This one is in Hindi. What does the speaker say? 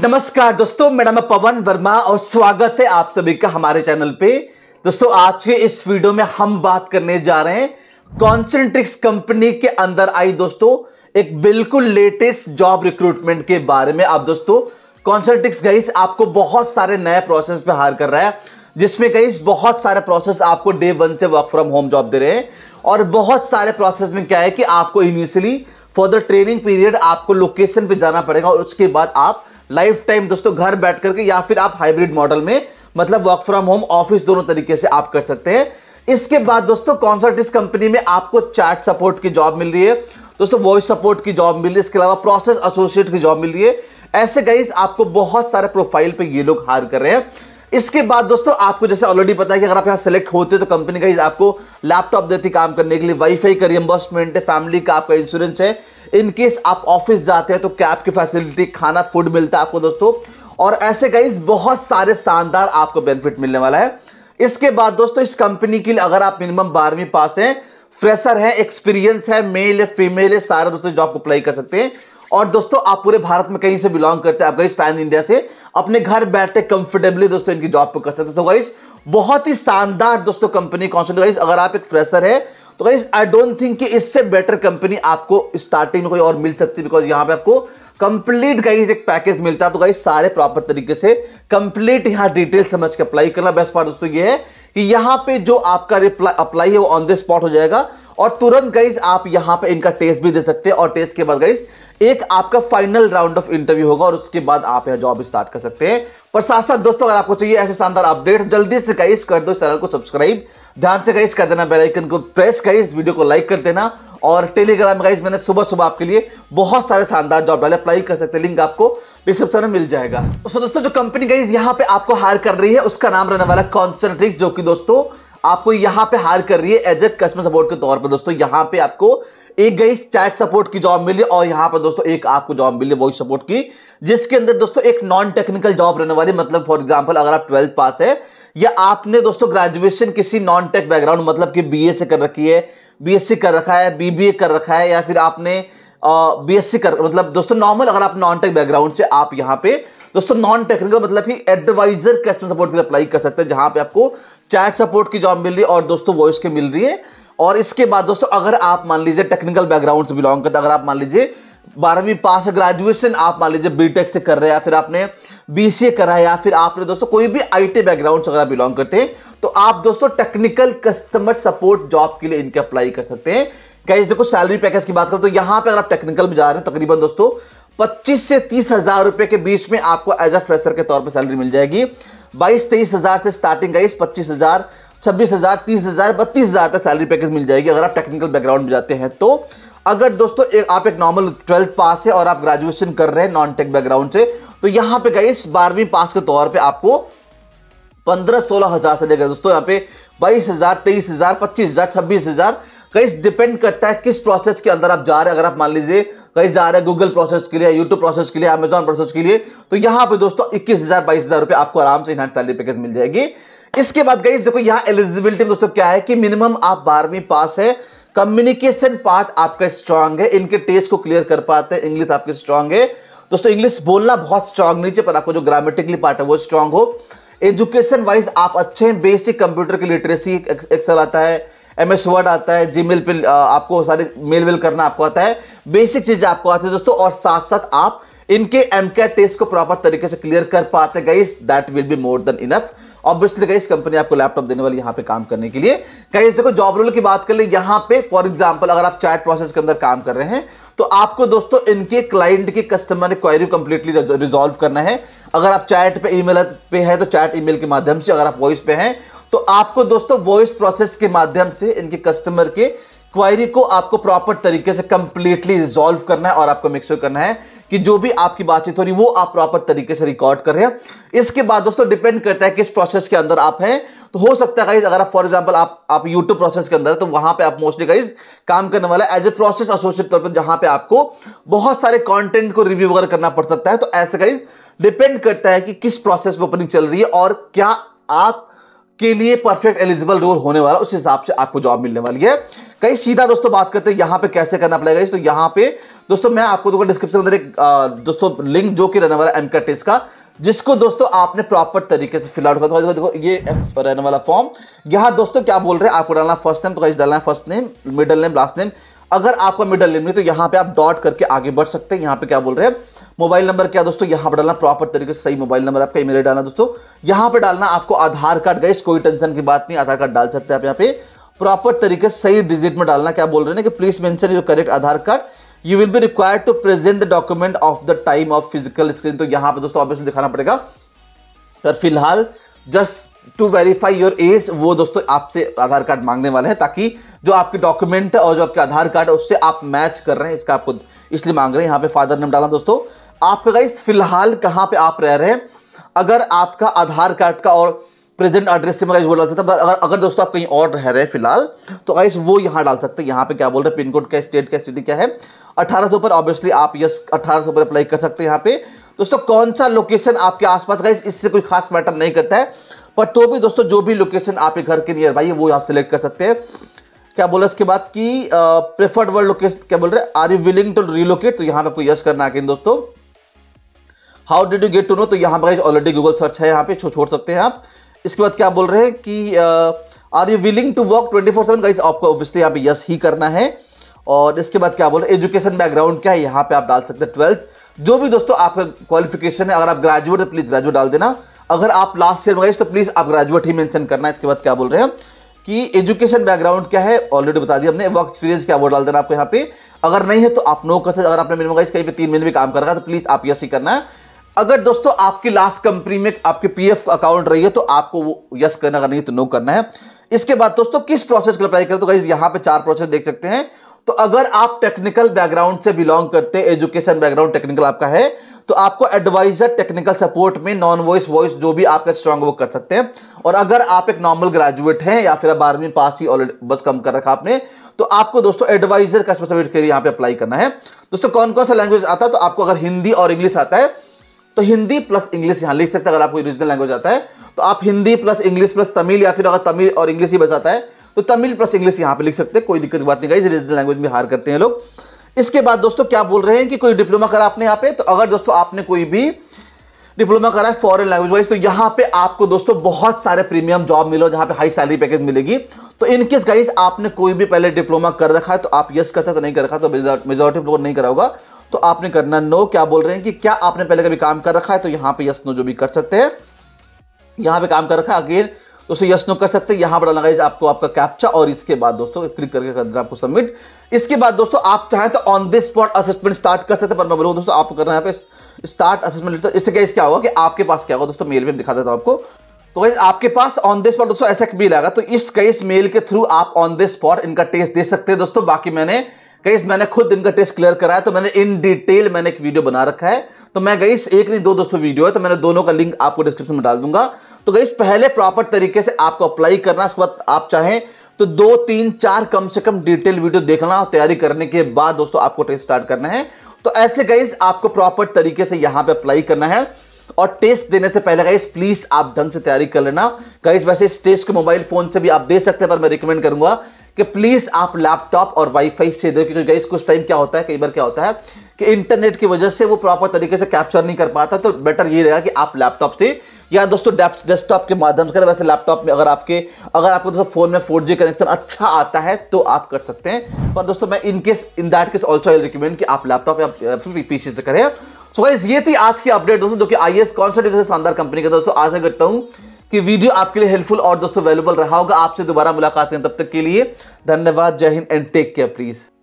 नमस्कार दोस्तों मेरा नाम पवन वर्मा और स्वागत है आप सभी का हमारे चैनल पे दोस्तों आज के इस वीडियो में हम बात करने जा रहे हैं कॉन्सेंट्रिक्स कंपनी के अंदर आई दोस्तों एक बिल्कुल लेटेस्ट जॉब रिक्रूटमेंट के बारे में आप दोस्तों कॉन्सेंट्रिक्स गईस आपको बहुत सारे नए प्रोसेस पे हायर कर रहा है जिसमें गईस बहुत सारे प्रोसेस आपको डे वन से वर्क फ्रॉम होम जॉब दे रहे हैं और बहुत सारे प्रोसेस में क्या है कि आपको initially for the training period आपको लोकेशन पे जाना पड़ेगा और उसके बाद आप लाइफ टाइम दोस्तों घर बैठ करके या फिर आप हाइब्रिड मॉडल में मतलब वर्क फ्रॉम होम ऑफिस दोनों तरीके से आप कर सकते हैं इसके बाद दोस्तों कौन सा कंपनी में आपको चार्ट सपोर्ट की जॉब मिल रही है दोस्तों वॉइस सपोर्ट की जॉब मिल रही है इसके अलावा प्रोसेस एसोसिएट की जॉब मिल रही है ऐसे गई आपको बहुत सारे प्रोफाइल पे ये लोग हायर कर रहे हैं इसके बाद दोस्तों आपको जैसे ऑलरेडी पता है कि अगर आप यहाँ सेलेक्ट होते हैं तो कंपनी का आपको लैपटॉप देती काम करने के लिए वाईफाई का रियम्बर्समेंट है फैमिली का आपका इंश्योरेंस है इनकेस आप ऑफिस जाते हैं तो कैब की फैसिलिटी खाना फूड मिलता है आपको दोस्तों और ऐसे गाइज बहुत सारे शानदार आपको बेनिफिट मिलने वाला है इसके बाद दोस्तों इस कंपनी के लिए अगर आप मिनिमम बारहवीं पास हैं फ्रेशर है एक्सपीरियंस है मेल है फीमेल है सारे दोस्तों जॉब को अप्लाई कर सकते हैं और दोस्तों आप पूरे भारत में कहीं से बिलोंग करते हैं आप गई पैन इंडिया से अपने घर बैठे कंफर्टेबली दोस्तों इनकी जॉब पर कर सकते हैं दोस्तों गाइस बहुत ही शानदार दोस्तों कंपनी कौन सा अगर आप एक फ्रेशर है तो गाइज आई डोंट थिंक कि इससे बेटर कंपनी आपको स्टार्टिंग में कोई और मिल सकती है बिकॉज यहाँ पे आपको कंप्लीट गाइज एक पैकेज मिलता है तो गाइज सारे प्रॉपर तरीके से कंप्लीट यहाँ डिटेल समझ के अप्लाई करना बेस्ट पार्ट दोस्तों ये है कि यहाँ पे जो आपका रिप्लाई अप्लाई है वो ऑन द स्पॉट हो जाएगा और तुरंत गाइस आप यहां पे इनका टेस्ट भी दे सकते हैं और टेस्ट के बाद गाइस एक आपका फाइनल राउंड ऑफ इंटरव्यू होगा और उसके बाद आप यह जॉब स्टार्ट कर सकते हैं पर साथ साथ दोस्तों अगर आपको चाहिए ऐसे शानदार अपडेट जल्दी से गाइस कर दो चैनल को सब्सक्राइब ध्यान से गाइस कर देना बेल आइकन को प्रेस कर वीडियो को लाइक कर देना और टेलीग्राम में मैंने सुबह सुबह आपके लिए बहुत सारे शानदार जॉब डाले अप्लाई कर सकते हैं लिंक आपको डिस्क्रिप्शन में मिल जाएगा दोस्तों जो कंपनी गई यहाँ पे आपको हायर कर रही है उसका नाम रहने वाला कॉन्सेंट्रिक जो कि दोस्तों आपको यहां पे हायर कर रही है एज ए कस्टमर सपोर्ट के तौर पे दोस्तों यहां पे आपको एक गई चैट सपोर्ट की जॉब मिली और यहां पर दोस्तों एक आपको जॉब मिली वॉइस सपोर्ट की जिसके अंदर दोस्तों एक नॉन टेक्निकल जॉब रहने वाली मतलब फॉर एग्जांपल अगर आप ट्वेल्थ पास है या आपने दोस्तों ग्रेजुएशन किसी नॉन टेक बैकग्राउंड मतलब कि बी से कर रखी है बी कर रखा है बीबीए कर रखा है या फिर आपने बीएससी uh, कर मतलब दोस्तों नॉर्मल अगर आप नॉन टेक बैकग्राउंड से आप यहां पे दोस्तों नॉन टेक्निकल मतलब कि एडवाइजर कस्टमर सपोर्ट के लिए अप्लाई कर सकते हैं जहां पे आपको चैट सपोर्ट की जॉब मिल रही है और दोस्तों वॉइस के मिल रही है और इसके बाद दोस्तों अगर आप मान लीजिए टेक्निकल बैकग्राउंड से बिलोंग करते अगर आप मान लीजिए बारहवीं पास ग्रेजुएशन आप मान लीजिए बीटेक से कर रहे हैं या फिर आपने बीसीए करा है या फिर आपने दोस्तों कोई भी आईटी बैकग्राउंड से अगर आप बिलोंग करते हैं तो आप दोस्तों टेक्निकल कस्टमर सपोर्ट जॉब के लिए इनके अप्लाई कर सकते हैं कैसे देखो सैलरी पैकेज की बात करो तो यहां पे अगर आप टेक्निकल में जा रहे हैं तकरीबन दोस्तों पच्चीस से तीस हजार रुपए के बीच में आपको एज अ फ्रेशर के तौर पर सैलरी मिल जाएगी बाईस तेईस हज़ार से स्टार्टिंग का इस पच्चीस हज़ार छब्बीस हज़ार तीस हज़ार बत्तीस हज़ार तक सैलरी पैकेज मिल जाएगी अगर आप टेक्निकल बैकग्राउंड में जाते हैं तो अगर दोस्तों एक आप एक नॉर्मल ट्वेल्थ पास है और आप ग्रेजुएशन कर रहे हैं नॉन टेक बैकग्राउंड से तो यहाँ पे गई बारहवीं पास के तौर पे आपको पंद्रह सोलह हज़ार से देगा दोस्तों यहाँ पे बाईस हज़ार तेईस हज़ार पच्चीस हज़ार छब्बीस हज़ार कई डिपेंड करता है किस प्रोसेस के अंदर आप जा रहे हैं अगर आप मान लीजिए कई रहे गूगल प्रोसेस के लिए यूट्यूब प्रोसेस के लिए अमेजॉन प्रोसेस के लिए तो यहाँ पे दोस्तों इक्कीस हज़ार बाईस हज़ार रुपये आपको आराम से इन्हें सैलरी पैकेज मिल जाएगी इसके बाद गई देखो यहाँ एलिजिबिलिटी दोस्तों क्या है कि मिनिमम आप बारहवीं पास है कम्युनिकेशन पार्ट आपका स्ट्रांग है इनके टेस्ट को क्लियर कर पाते हैं इंग्लिश आपकी स्ट्रांग है दोस्तों इंग्लिश बोलना बहुत स्ट्रांग नहीं पर आपको जो ग्रामेटिकली पार्ट है वो स्ट्रांग हो एजुकेशन वाइज आप अच्छे हैं बेसिक कंप्यूटर की लिटरेसी एक्सेल आता है एम एस वर्ड आता है जी मेल पर आपको सारे मेल वेल करना आपको आता है बेसिक चीज़ें आपको आती है दोस्तों और साथ साथ आप इनके एम टेस्ट को प्रॉपर तरीके से क्लियर कर पाते guys that will be more than enough obviously guys company आपको लैपटॉप देने वाली यहाँ पे काम करने के लिए गाइस देखो जॉब रोल की बात कर ले यहाँ पे फॉर एग्जांपल अगर आप चैट प्रोसेस के अंदर काम कर रहे हैं तो आपको दोस्तों इनके क्लाइंट की कस्टमर क्वायरी कंप्लीटली रिजॉल्व करना है अगर आप चैट पे ईमेल पे है तो चैट ईमेल के माध्यम से अगर आप वॉइस पे हैं तो आपको दोस्तों वॉइस प्रोसेस के माध्यम से इनके कस्टमर के क्वायरी को आपको प्रॉपर तरीके से कंप्लीटली रिजॉल्व करना है और आपको मेकश्योर करना है कि जो भी आपकी बातचीत हो रही वो आप प्रॉपर तरीके से रिकॉर्ड कर रहे हैं इसके बाद दोस्तों डिपेंड करता है किस प्रोसेस के अंदर आप हैं तो हो सकता है अगर आप फॉर एग्जांपल आप आप यूट्यूब प्रोसेस के अंदर तो वहां पे आप मोस्टली गाइज काम करने वाला एज ए प्रोसेस एसोसिएट तौर पर जहां पर आपको बहुत सारे कॉन्टेंट को रिव्यू वगैरह करना पड़ सकता है तो ऐसे गाइज डिपेंड करता है कि किस प्रोसेस में ओपनिंग चल रही है और क्या आप के लिए परफेक्ट एलिजिबल रोल होने वाला उस हिसाब से आपको जॉब मिलने वाली है कई सीधा दोस्तों बात करते हैं यहाँ पे कैसे करना पड़ेगा तो यहाँ पे दोस्तों मैं आपको दूंगा डिस्क्रिप्शन के अंदर एक दोस्तों लिंक जो कि रहने वाला एम टेस्ट का जिसको दोस्तों आपने प्रॉपर तरीके से फिल आउट करना देखो ये रहने वाला फॉर्म यहाँ दोस्तों क्या बोल रहे हैं आपको डालना फर्स्ट नेम तो कहीं डालना है first name middle name last name अगर आपका मिडल नेम नहीं तो यहाँ पे आप डॉट करके आगे बढ़ सकते हैं यहाँ पे क्या बोल रहे हैं मोबाइल नंबर क्या दोस्तों यहां पर डालना प्रॉपर तरीके से सही मोबाइल नंबर आपका मेरे डालना दोस्तों यहां पर डालना आपको आधार कार्ड गए कोई टेंशन की बात नहीं आधार कार्ड डाल सकते हैं आप यहाँ पे प्रॉपर तरीके से सही डिजिट में डालना क्या बोल रहे हैं कि please mention your correct Aadhaar card you will be required to present the document of the time of physical screen तो यहां पर दोस्तों ऑब्वियसली दिखाना पड़ेगा पर फिलहाल just to verify your age वो दोस्तों आपसे आधार कार्ड मांगने वाले हैं ताकि जो आपके डॉक्यूमेंट और जो आपके आधार कार्ड है उससे आप मैच कर रहे हैं इसका आपको इसलिए मांग रहे हैं यहाँ पे फादर नेम डालना दोस्तों आपका गाइस फिलहाल कहाँ पे आप रह रहे हैं अगर आपका आधार कार्ड का और प्रेजेंट एड्रेस से मैं गाइस बोला था तो अगर अगर दोस्तों आप कहीं और रह रहे हैं फिलहाल तो गाइस वो यहाँ डाल सकते हैं यहाँ पे क्या बोल रहे हैं पिन कोड क्या स्टेट क्या सिटी क्या है सौ पर ऑब्वियसली आप यस सौ पर अप्लाई कर सकते हैं यहाँ पे दोस्तों कौन सा लोकेशन आपके आसपास गाइस इससे कोई खास मैटर नहीं करता है पर तो भी दोस्तों जो भी लोकेशन आपके घर के नियर बाई है वो यहाँ सेलेक्ट कर सकते हैं क्या बोला इसके बाद की प्रेफर्ड वर्ल्ड लोकेशन क्या बोल रहे हैं are you willing to relocate तो यहाँ पे आपको यस करना है दोस्तों how did you get to know तो यहाँ पर ऑलरेडी गूगल सर्च है यहाँ पे छोड़ सकते हैं आप इसके बाद क्या बोल रहे हैं कि are you willing to work twenty four seven guys आपको ऑब्वियसली यहाँ पे यस ही करना है और इसके बाद क्या बोल रहे हैं एजुकेशन बैकग्राउंड क्या है यहाँ पे आप डाल सकते हैं ट्वेल्थ जो भी दोस्तों आपका क्वालिफिकेशन है अगर आप ग्रेजुएट है प्लीज़ ग्रेजुएट डाल देना अगर आप लास्ट ईयर में गए तो प्लीज़ आप ग्रेजुएट ही मेंशन करना है इसके बाद क्या बोल रहे हैं कि एजुकेशन बैकग्राउंड क्या है ऑलरेडी बता दिया हमने वर्क एक्सपीरियंस क्या वो डाल देना आपको यहाँ पे अगर नहीं है तो आप नो कर सकते अगर आपने मिनिमम गाइस कहीं पे तीन महीने भी काम कर रहा है तो प्लीज़ आप यस ही करना है अगर दोस्तों आपकी लास्ट कंपनी में आपके पीएफ अकाउंट रही है तो आपको वो यस करना नहीं तो नो करना है इसके बाद दोस्तों किस प्रोसेस के अप्लाई करें तो गाइज यहां पे चार प्रोसेस देख सकते हैं तो अगर आप टेक्निकल बैकग्राउंड से बिलोंग करते हैं एजुकेशन बैकग्राउंड टेक्निकल आपका है तो आपको एडवाइजर टेक्निकल सपोर्ट में नॉन वॉइस वॉइस जो भी आपका स्ट्रांग वो कर सकते हैं और अगर आप एक नॉर्मल ग्रेजुएट हैं या फिर बारहवीं पास ही ऑलरेडी बस कम कर रखा आपने तो आपको दोस्तों एडवाइजर का स्पेशल के लिए यहाँ पे अप्लाई करना है दोस्तों कौन कौन सा लैंग्वेज आता है तो आपको अगर हिंदी और इंग्लिश आता है तो हिंदी प्लस इंग्लिश यहां लिख सकते हैं अगर आपको रीजनल लैंग्वेज आता है तो आप Hindi plus English plus Tamil या फिर अगर तमिल और इंग्लिश ही बचाता है तो तमिल प्लस इंग्लिश यहां पर लिख सकते हैं कोई दिक्कत बात नहीं गाइज रीजनल लैंग्वेज में हार करते हैं लोग इसके बाद दोस्तों क्या बोल रहे हैं कि कोई डिप्लोमा करा आपने यहाँ पे तो अगर दोस्तों आपने कोई भी डिप्लोमा करा है फॉरेन लैंग्वेज वाइज तो यहाँ पे आपको दोस्तों बहुत सारे प्रीमियम जॉब मिलो जहाँ पे हाई सैलरी पैकेज मिलेगी तो इनकेस गाइस आपने कोई भी पहले डिप्लोमा कर रखा है तो आप यस करता तो नहीं कर रखा तो मेजोरिटी लोगों नहीं करा होगा तो आपने करना नो क्या बोल रहे हैं कि क्या आपने पहले कभी काम कर रखा है तो यहां पे यस नो जो भी कर सकते हैं यहां पे काम कर रखा है अगेन दोस्तों यस नो कर सकते हैं यहां पर लगाइए आपको आपका कैप्चा और इसके बाद दोस्तों क्लिक करके कर देना आपको सबमिट इसके बाद दोस्तों आप चाहें तो on this spot assessment start कर सकते हैं पर मैं बोलूँ दोस्तों आपको करना यहाँ पे स्टार्ट असेसमेंट लेते इससे क्या क्या होगा कि आपके पास क्या होगा दोस्तों मेल में दिखा देता हूँ आपको तो गाइज आपके पास ऑन द स्पॉट दोस्तों ऐसा भी लगा तो इस कई मेल के थ्रू आप ऑन द स्पॉट इनका टेस्ट दे सकते हैं दोस्तों बाकी मैंने गईस मैंने खुद इनका टेस्ट क्लियर कराया तो मैंने इन डिटेल मैंने एक वीडियो बना रखा है तो मैं गईस एक नहीं दो दोस्तों वीडियो है तो मैंने दोनों का लिंक आपको डिस्क्रिप्शन में डाल दूंगा तो गईस पहले प्रॉपर तरीके से आपको अप्लाई करना उसके बाद आप चाहें तो दो तीन चार कम से कम डिटेल वीडियो देखना और तैयारी करने के बाद दोस्तों आपको टेस्ट स्टार्ट करना है तो ऐसे गई आपको प्रॉपर तरीके से यहां पर अप्लाई करना है और टेस्ट देने से पहले गाइस प्लीज आप ढंग से तैयारी कर लेना गाइस वैसे इस टेस्ट को मोबाइल फोन से भी आप दे सकते हैं पर मैं रिकमेंड करूंगा कि प्लीज़ आप लैपटॉप और वाईफाई से दो क्योंकि गैस कुछ टाइम क्या होता है कई बार क्या होता है कि इंटरनेट की वजह से वो प्रॉपर तरीके से कैप्चर नहीं कर पाता तो बेटर ये रहेगा कि आप लैपटॉप से या दोस्तों डेस्कटॉप के माध्यम से वैसे लैपटॉप में अगर आपके अगर आपको दोस्तों फोन में फोर कनेक्शन अच्छा आता है तो आप कर सकते हैं पर दोस्तों मैं in case in that case also I recommend कि आप लैपटॉप या पीसी से करें सो so, ये थी आज की अपडेट दोस्तों जो कि आई एस कौन कॉन्सर्ट शानदार कंपनी का दोस्तों आज मैं करता हूँ कि वीडियो आपके लिए हेल्पफुल और दोस्तों वैल्यूबल रहा होगा आपसे दोबारा मुलाकात करें तब तक के लिए धन्यवाद जय हिंद एंड टेक केयर प्लीज़